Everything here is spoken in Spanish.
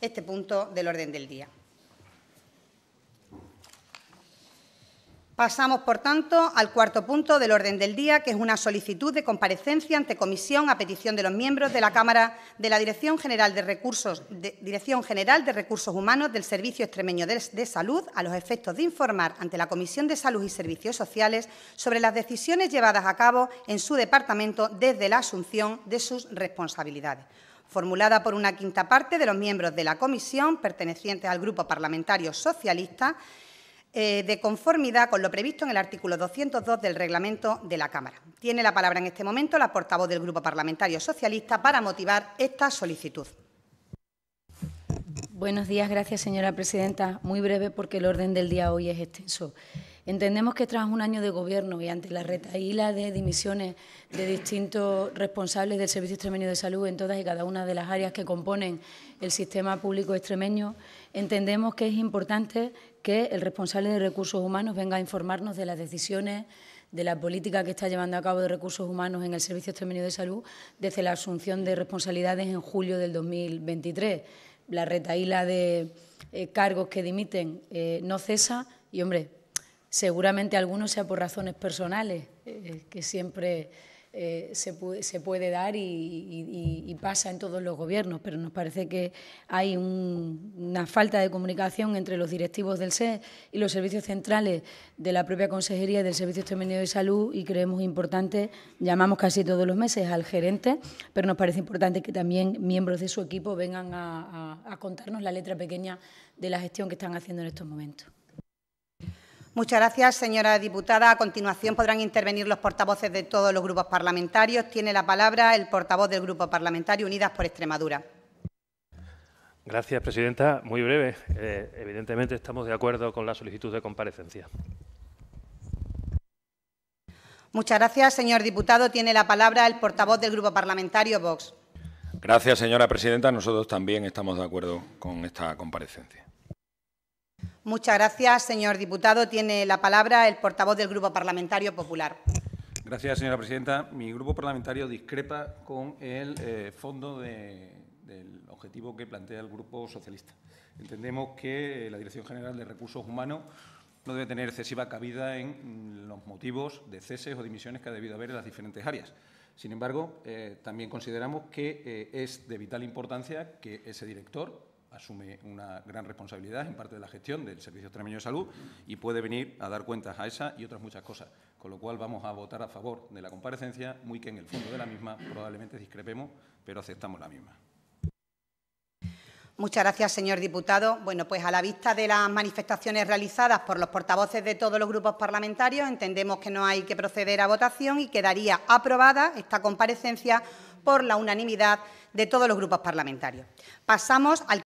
este punto del orden del día. Pasamos, por tanto, al cuarto punto del orden del día, que es una solicitud de comparecencia ante comisión a petición de los miembros de la Cámara de la Dirección General de Recursos, Dirección General de Recursos Humanos del Servicio Extremeño de Salud a los efectos de informar ante la Comisión de Salud y Servicios Sociales sobre las decisiones llevadas a cabo en su departamento desde la asunción de sus responsabilidades formulada por una quinta parte de los miembros de la comisión pertenecientes al Grupo Parlamentario Socialista, eh, de conformidad con lo previsto en el artículo 202 del reglamento de la Cámara. Tiene la palabra en este momento la portavoz del Grupo Parlamentario Socialista para motivar esta solicitud. Buenos días, gracias señora presidenta. Muy breve porque el orden del día hoy es extenso. Entendemos que tras un año de gobierno y ante la retaíla de dimisiones de distintos responsables del Servicio Extremeño de Salud en todas y cada una de las áreas que componen el sistema público extremeño, entendemos que es importante que el responsable de recursos humanos venga a informarnos de las decisiones de la política que está llevando a cabo de recursos humanos en el Servicio Extremeño de Salud desde la asunción de responsabilidades en julio del 2023. La retaíla de eh, cargos que dimiten eh, no cesa y, hombre, Seguramente algunos sea por razones personales, eh, que siempre eh, se, puede, dar y, pasa en todos los gobiernos, pero nos parece que hay una falta de comunicación entre los directivos del SES y los servicios centrales de la propia Consejería y del Servicio Extremeño de Salud y creemos importante, llamamos casi todos los meses al gerente, pero nos parece importante que también miembros de su equipo vengan a contarnos la letra pequeña de la gestión que están haciendo en estos momentos. Muchas gracias, señora diputada. A continuación podrán intervenir los portavoces de todos los grupos parlamentarios. Tiene la palabra el portavoz del Grupo Parlamentario Unidas por Extremadura. Gracias, presidenta. Muy breve. Eh, evidentemente estamos de acuerdo con la solicitud de comparecencia. Muchas gracias, señor diputado. Tiene la palabra el portavoz del Grupo Parlamentario Vox. Gracias, señora presidenta. Nosotros también estamos de acuerdo con esta comparecencia. Muchas gracias, señor diputado. Tiene la palabra el portavoz del Grupo Parlamentario Popular. Gracias, señora presidenta. Mi grupo parlamentario discrepa con el eh, fondo del objetivo que plantea el Grupo Socialista. Entendemos que eh, la Dirección General de Recursos Humanos no debe tener excesiva cabida en mm, los motivos de ceses o dimisiones que ha debido haber en las diferentes áreas. Sin embargo, eh, también consideramos que es de vital importancia que ese director asume una gran responsabilidad en parte de la gestión del Servicio Extremeño de Salud y puede venir a dar cuentas a esa y otras muchas cosas. Con lo cual vamos a votar a favor de la comparecencia, muy que en el fondo de la misma probablemente discrepemos, pero aceptamos la misma. Muchas gracias, señor diputado. Bueno, pues a la vista de las manifestaciones realizadas por los portavoces de todos los grupos parlamentarios, entendemos que no hay que proceder a votación y quedaría aprobada esta comparecencia por la unanimidad de todos los grupos parlamentarios. Pasamos al